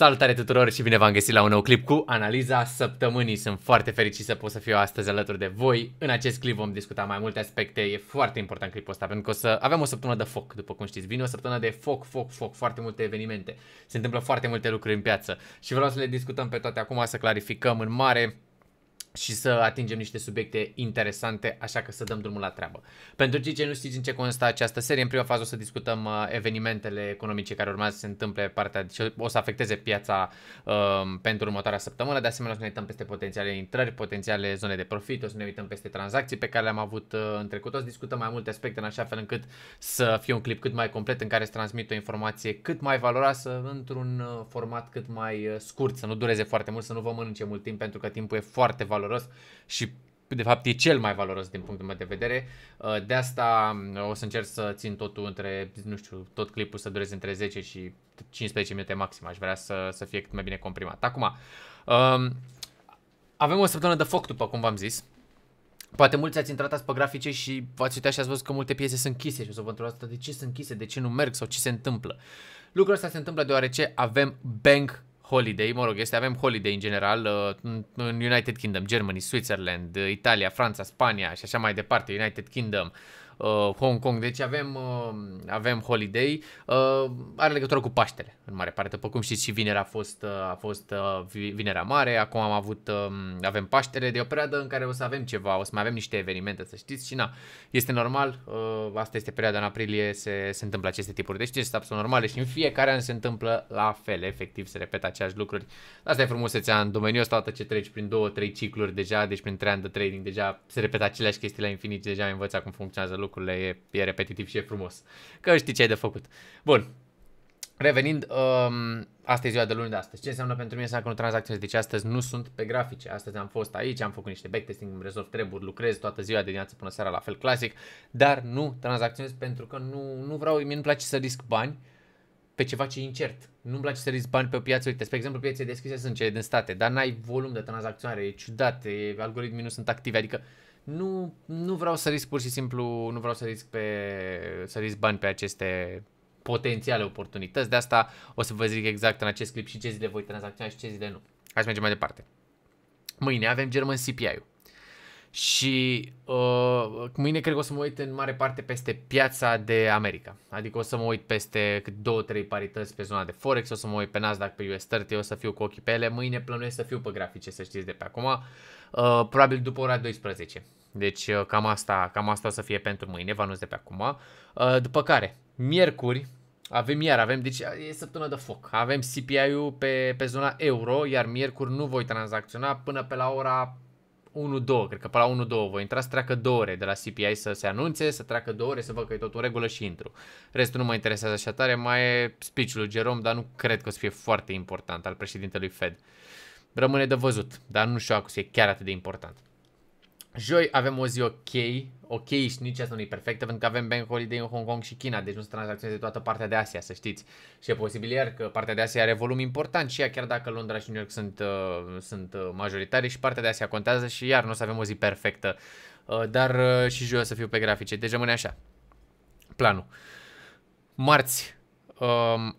Salutare tuturor și bine v-am găsit la un nou clip cu analiza săptămânii. Sunt foarte fericit să pot să fiu astăzi alături de voi. În acest clip vom discuta mai multe aspecte. E foarte important clipul ăsta pentru că o să avem o săptămână de foc, după cum știți. Vine o săptămână de foc, foc, foc, foarte multe evenimente. Se întâmplă foarte multe lucruri în piață și vreau să le discutăm pe toate acum, să clarificăm în mare și să atingem niște subiecte interesante, așa că să dăm drumul la treabă. Pentru cei ce nu știți în ce constă această serie, în prima fază o să discutăm uh, evenimentele economice care urmează să se întâmple partea, o să afecteze piața um, pentru următoarea săptămână, de asemenea o să ne uităm peste potențiale intrări, potențiale zone de profit, o să ne uităm peste tranzacții pe care le-am avut uh, în trecut, o să discutăm mai multe aspecte în așa fel încât să fie un clip cât mai complet în care să transmit o informație cât mai valoroasă într-un uh, format cât mai scurt, să nu dureze foarte mult, să nu vă mănânce mult timp pentru că timpul e foarte valoros valoros și de fapt e cel mai valoros din punctul meu de vedere. Uh, de asta um, o să încerc să țin totul între, nu știu, tot clipul să dureze între 10 și 15 minute maxim. Aș vrea să, să fie cât mai bine comprimat. Acum, um, avem o săptămână de foc, după cum v-am zis. Poate mulți ați intrat azi pe grafice și v-ați uitat și ați văzut că multe piese sunt închise și o să vă întrebați de ce sunt închise, de ce nu merg sau ce se întâmplă. Lucrul ăsta se întâmplă deoarece avem Bank Holiday, mă rog, este, avem Holiday în general uh, în United Kingdom, Germany, Switzerland, uh, Italia, Franța, Spania și așa mai departe, United Kingdom, uh, Hong Kong. Deci avem, uh, avem holiday. Uh, are legătură cu Paștele, în mare parte. După cum știți, și vinerea a fost, uh, a fost uh, vinerea mare. Acum am avut, uh, avem Paștele. De o perioadă în care o să avem ceva, o să mai avem niște evenimente, să știți. Și na, este normal. Uh, asta este perioada în aprilie, se, se întâmplă aceste tipuri de știți, sunt absolut normale și în fiecare an se întâmplă la fel. Efectiv, se repetă aceeași lucruri. Asta e frumusețea în domeniul ăsta, atât ce treci prin două, trei cicluri deja, deci prin trei ani de trading, deja se repetă aceleași chestii la infinit, deja ai învățat cum funcționează lucrurile lucrurile, e, e repetitiv și e frumos. Că știi ce ai de făcut. Bun. Revenind, um, asta e ziua de luni de astăzi. Ce înseamnă pentru mine să nu tranzacționez? Deci astăzi nu sunt pe grafice. Astăzi am fost aici, am făcut niște backtesting, îmi rezolv treburi, lucrez toată ziua de dimineață până seara, la fel clasic, dar nu tranzacționez pentru că nu, nu vreau, mie nu place să risc bani pe ceva ce e incert. Nu-mi place să risc bani pe o piață. Uite, spre exemplu, piețe deschise sunt cele din state, dar n-ai volum de tranzacționare, e ciudat, e, algoritmii nu sunt active, adică nu, nu vreau să risc pur și simplu, nu vreau să risc, pe, să risc bani pe aceste potențiale oportunități. De asta o să vă zic exact în acest clip și ce zile voi tranzacționa și ce zile nu. Hai să mergem mai departe. Mâine avem German CPI-ul. Și uh, mâine cred că o să mă uit în mare parte peste piața de America. Adică o să mă uit peste 2-3 parități pe zona de Forex, o să mă uit pe Nasdaq, pe US 30, o să fiu cu ochii pe ele. Mâine plănuiesc să fiu pe grafice, să știți de pe acum, uh, probabil după ora 12. Deci uh, cam, asta, cam asta o să fie pentru mâine, vă anunț de pe acum. Uh, după care, miercuri, avem iar, avem, deci uh, e săptămână de foc. Avem CPI-ul pe, pe zona euro, iar miercuri nu voi tranzacționa până pe la ora 1-2, cred că pe la 1-2 voi intra să treacă 2 ore de la CPI să se anunțe, să treacă 2 ore, să văd că e totul în regulă și intru. Restul nu mă interesează așa tare, mai e speech-ul lui Jerome, dar nu cred că o să fie foarte important al președintelui Fed. Rămâne de văzut, dar nu știu acum o să fie chiar atât de important. Joi avem o zi ok, ok și nici asta nu e perfectă pentru că avem bank holiday în Hong Kong și China, deci nu se tranzacționează toată partea de Asia, să știți. Și e posibil iar că partea de Asia are volum important și ea, chiar dacă Londra și New York sunt, uh, sunt uh, majoritare și partea de Asia contează și iar nu o să avem o zi perfectă. Uh, dar uh, și joi o să fiu pe grafice, deci rămâne așa. Planul. Marți, um,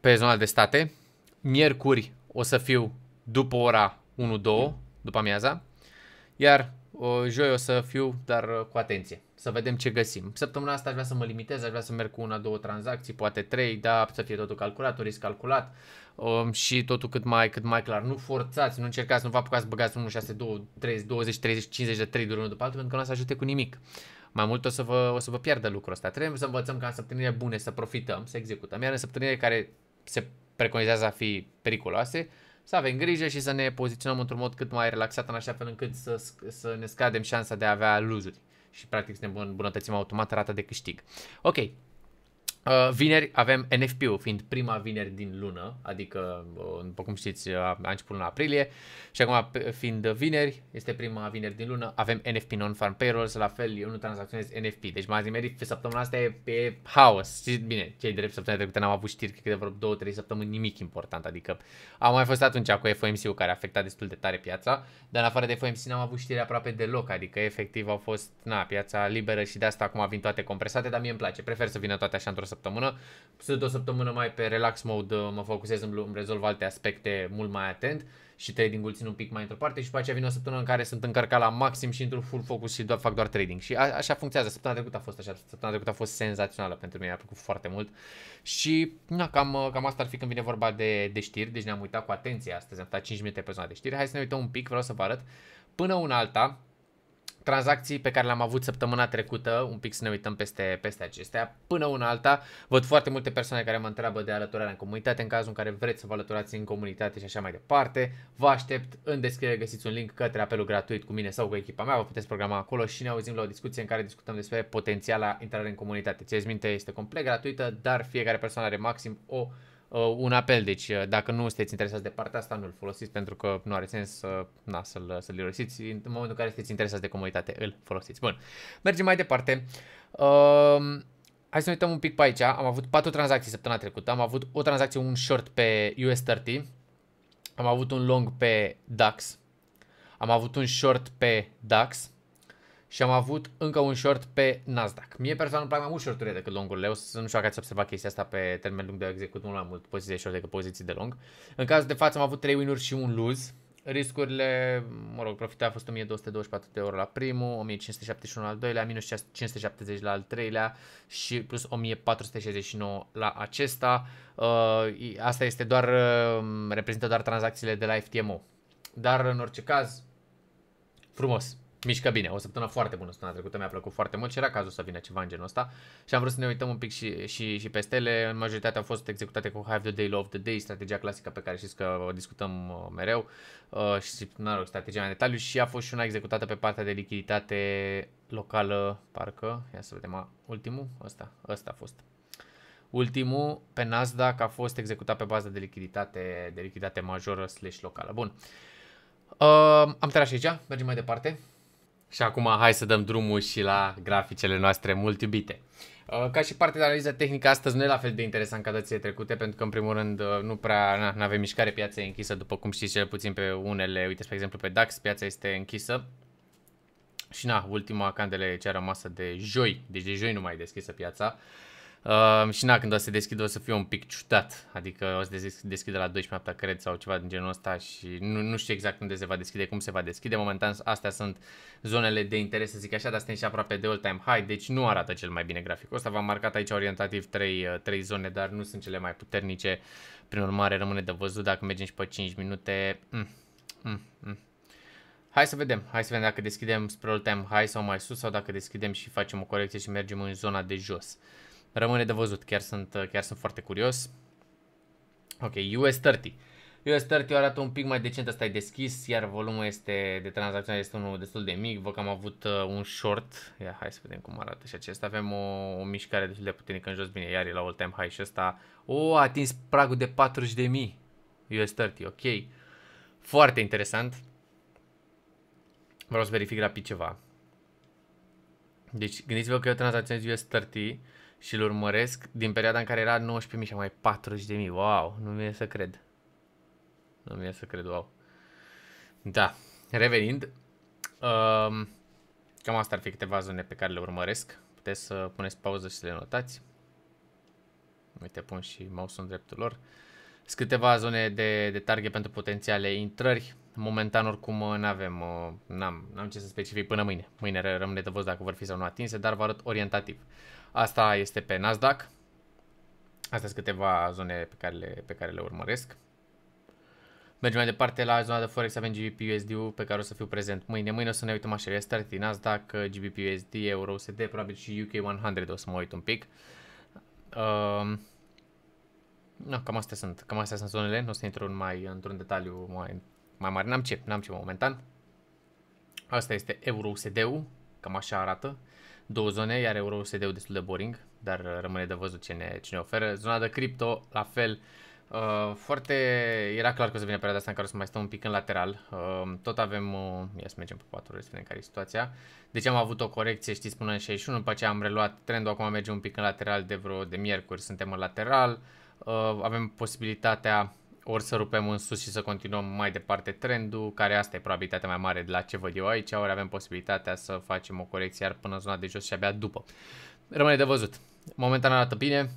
pe zona de state, miercuri o să fiu după ora 1-2, după amiaza, iar o, joi o să fiu, dar uh, cu atenție. Să vedem ce găsim. Săptămâna asta aș vrea să mă limitez, aș vrea să merg cu una, două tranzacții, poate trei, da, să fie totul calculat, un risc calculat um, și totul cât mai, cât mai clar. Nu forțați, nu încercați, nu vă apucați să băgați 1, 6, 2, 3, 20, 30, 50 de trade de unul după altul, pentru că nu o să ajute cu nimic. Mai mult o să vă, o să vă pierdă lucrul ăsta. Trebuie să învățăm ca în săptămânile bune să profităm, să executăm. Iar în săptămânile care se preconizează a fi periculoase, să avem grijă și să ne poziționăm într-un mod cât mai relaxat în așa fel încât să, să ne scadem șansa de a avea luzuri și practic să ne îmbunătățim automat rata de câștig. Ok, Uh, vineri avem NFP-ul, fiind prima vineri din lună, adică, uh, după cum știți, uh, a început luna aprilie și acum, fiind vineri, este prima vineri din lună, avem NFP non-farm payrolls, la fel, eu nu tranzacționez NFP, deci m-ați nimerit, săptămâna asta e, e haos. Știți bine, cei drept săptămâna trecută n-am avut știri, cred că de vreo 2-3 săptămâni nimic important, adică am mai fost atunci cu FOMC-ul care a afectat destul de tare piața, dar în afară de FOMC n-am avut știri aproape deloc, adică efectiv au fost, na, piața liberă și de asta acum vin toate compresate, dar mie îmi place, prefer să vină toate așa într-o săptămână. Sunt o săptămână mai pe relax mode, uh, mă focusez, îmi rezolv alte aspecte mult mai atent și trading-ul țin un pic mai într-o parte și după aceea vine o săptămână în care sunt încărcat la maxim și într-un full focus și doar, fac doar trading. Și a, așa funcționează. Săptămâna trecută a fost așa. Săptămâna trecută a fost senzațională pentru mine, mi-a plăcut foarte mult. Și na, cam, uh, cam asta ar fi când vine vorba de, de știri, deci ne-am uitat cu atenție astăzi, am stat 5 minute pe zona de știri. Hai să ne uităm un pic, vreau să vă arăt. Până una alta, tranzacții pe care le-am avut săptămâna trecută, un pic să ne uităm peste, peste acestea. Până una alta, văd foarte multe persoane care mă întreabă de alăturarea în comunitate, în cazul în care vreți să vă alăturați în comunitate și așa mai departe. Vă aștept, în descriere găsiți un link către apelul gratuit cu mine sau cu echipa mea, vă puteți programa acolo și ne auzim la o discuție în care discutăm despre potențiala intrare în comunitate. Țineți minte, este complet gratuită, dar fiecare persoană are maxim o uh, un apel, deci uh, dacă nu sunteți interesați de partea asta, nu-l folosiți pentru că nu are sens uh, na, să-l, să-l irosiți. În momentul în care sunteți interesați de comunitate, îl folosiți. Bun, mergem mai departe. Uh, hai să ne uităm un pic pe aici. Am avut patru tranzacții săptămâna trecută. Am avut o tranzacție, un short pe US30. Am avut un long pe DAX. Am avut un short pe DAX și am avut încă un short pe Nasdaq. Mie personal îmi plac mai mult shorturile decât longurile. O să nu știu dacă ați observat chestia asta pe termen lung de execut mult mai mult poziții de short decât poziții de long. În cazul de față am avut 3 win-uri și un lose. Riscurile, mă rog, profitul a fost 1224 de euro la primul, 1571 la al doilea, minus 570 la al treilea și plus 1469 la acesta. Uh, asta este doar, uh, reprezintă doar tranzacțiile de la FTMO. Dar în orice caz, frumos mișcă bine. O săptămână foarte bună săptămâna trecută, mi-a plăcut foarte mult și era cazul să vină ceva în genul ăsta. Și am vrut să ne uităm un pic și, și, și pe stele. În majoritatea au fost executate cu Have the Day, Love the Day, strategia clasică pe care știți că o discutăm uh, mereu. Uh, și, nu rog, strategia în detaliu și a fost și una executată pe partea de lichiditate locală, parcă. Ia să vedem, a ultimul? Ăsta, ăsta a fost. Ultimul pe Nasdaq a fost executat pe bază de lichiditate, de lichiditate majoră slash locală. Bun. Uh, am tăiat și aici, mergem mai departe. Și acum hai să dăm drumul și la graficele noastre mult iubite. Uh, ca și parte de analiza tehnică, astăzi nu e la fel de interesant ca dățile trecute, pentru că, în primul rând, uh, nu prea nu avem mișcare, piața e închisă, după cum știți, cel puțin pe unele, uite, spre exemplu, pe DAX, piața este închisă. Și na, ultima candele ce a rămasă de joi, deci de joi nu mai e deschisă piața. Uh, Uh, și na, când o să se deschidă o să fie un pic ciudat, adică o să se deschide la 12 cred sau ceva din genul ăsta și nu, nu știu exact unde se va deschide, cum se va deschide. Momentan astea sunt zonele de interes, să zic așa, dar suntem și aproape de all-time high, deci nu arată cel mai bine graficul ăsta. V-am marcat aici orientativ 3, 3 eh, zone, dar nu sunt cele mai puternice, prin urmare rămâne de văzut dacă mergem și pe 5 minute. Mm, mm, mm. Hai să vedem, hai să vedem dacă deschidem spre all-time high sau mai sus sau dacă deschidem și facem o corecție și mergem în zona de jos. Rămâne de văzut, chiar sunt, chiar sunt foarte curios. Ok, US30. US30 arată un pic mai decent, asta e deschis, iar volumul este de tranzacțiune este unul destul de mic. Văd că am avut uh, un short. Ia, hai să vedem cum arată și acesta. Avem o, o mișcare destul de puternică în jos, bine, iar e la all time high și ăsta. O, a atins pragul de 40.000 US30, ok. Foarte interesant. Vreau să verific rapid ceva. Deci gândiți-vă că eu tranzacționez US30 și îl urmăresc din perioada în care era 19.000 și mai 40.000. Wow, nu mi-e să cred. Nu mi-e să cred, wow. Da, revenind, um, cam asta ar fi câteva zone pe care le urmăresc. Puteți să puneți pauză și să le notați. Uite, pun și mouse-ul în dreptul lor. Sunt câteva zone de, de target pentru potențiale intrări. Momentan oricum nu avem, uh, n-am, n-am ce să specific până mâine. Mâine rămâne de văzut dacă vor fi sau nu atinse, dar vă arăt orientativ. Asta este pe Nasdaq. Astea sunt câteva zone pe care le, pe care le urmăresc. Mergem mai departe la zona de Forex, avem GBPUSD usd pe care o să fiu prezent mâine. Mâine o să ne uităm așa, este din Nasdaq, GBPUSD, Euro-USD, probabil și UK100 o să mă uit un pic. Um, ehm, no, cam astea sunt, cam astea sunt zonele, nu o să intru mai, într-un detaliu mai, mai mare, n-am ce, n-am ce momentan. Asta este Euro-USD-ul, cam așa arată două zone, iar euro usd destul de boring, dar rămâne de văzut ce ne, ce ne oferă. Zona de cripto, la fel, uh, foarte... Era clar că o să vină perioada asta în care o să mai stăm un pic în lateral. Uh, tot avem... Uh, ia să mergem pe 4 să vedem care e situația. Deci am avut o corecție, știți, până în 61, după aceea am reluat trendul, acum merge un pic în lateral de vreo de miercuri, suntem în lateral. Uh, avem posibilitatea ori să rupem în sus și să continuăm mai departe trendul, care asta e probabilitatea mai mare de la ce văd eu aici, ori avem posibilitatea să facem o corecție iar până în zona de jos și abia după. Rămâne de văzut. Momentan arată bine,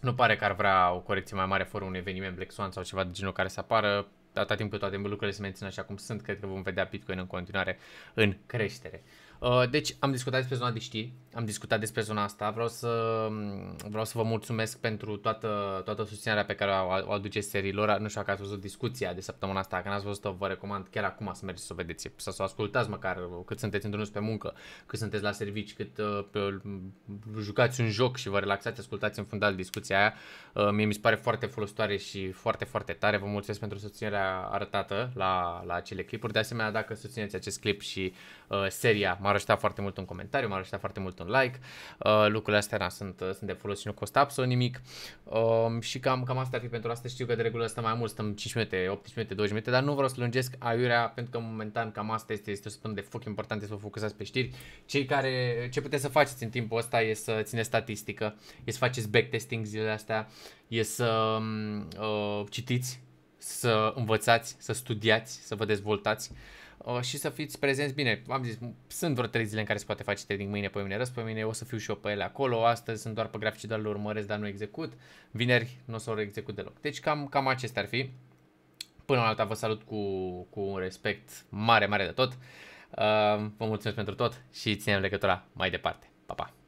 nu pare că ar vrea o corecție mai mare fără un eveniment Black Swan sau ceva de genul care să apară. Atâta timp cât toate lucrurile se mențin așa cum sunt, cred că vom vedea Bitcoin în continuare în creștere. Uh, deci am discutat despre zona de știri, am discutat despre zona asta, vreau să, mm, vreau să vă mulțumesc pentru toată, toată susținerea pe care o, o aduceți serilor, nu știu dacă ați văzut discuția de săptămâna asta, dacă n-ați văzut-o vă recomand chiar acum să mergeți să o vedeți, să o ascultați măcar cât sunteți într pe muncă, cât sunteți la servici, cât uh, pe, uh, jucați un joc și vă relaxați, ascultați în fundal discuția aia, mie mi se pare foarte folositoare și foarte, foarte tare, vă mulțumesc pentru susținerea arătată la, la acele clipuri, de asemenea dacă susțineți acest clip și uh, seria m-ar ajuta foarte mult un comentariu, m-ar ajuta foarte mult un like. Uh, lucrurile astea na, sunt, uh, sunt de folos și nu costă absolut nimic. Uh, și cam, cam asta ar fi pentru asta. Știu că de regulă stăm mai mult, stăm 5 minute, 18 minute, 20 minute, dar nu vreau să lungesc aiurea pentru că momentan cam asta este, este o săptămână de foc important, să vă focusați pe știri. Cei care, ce puteți să faceți în timpul ăsta e să țineți statistică, e să faceți backtesting zilele astea, e să um, uh, citiți, să învățați, să studiați, să vă dezvoltați. Uh, Uh, și să fiți prezenți. Bine, am zis, sunt vreo trei zile în care se poate face trading mâine, pe mine răs, pe mine o să fiu și eu pe ele acolo. Astăzi sunt doar pe grafici, doar le urmăresc, dar nu execut. Vineri nu o să o execut deloc. Deci cam, cam acestea ar fi. Până la alta vă salut cu, cu un respect mare, mare de tot. Uh, vă mulțumesc pentru tot și ținem legătura mai departe. Pa, pa!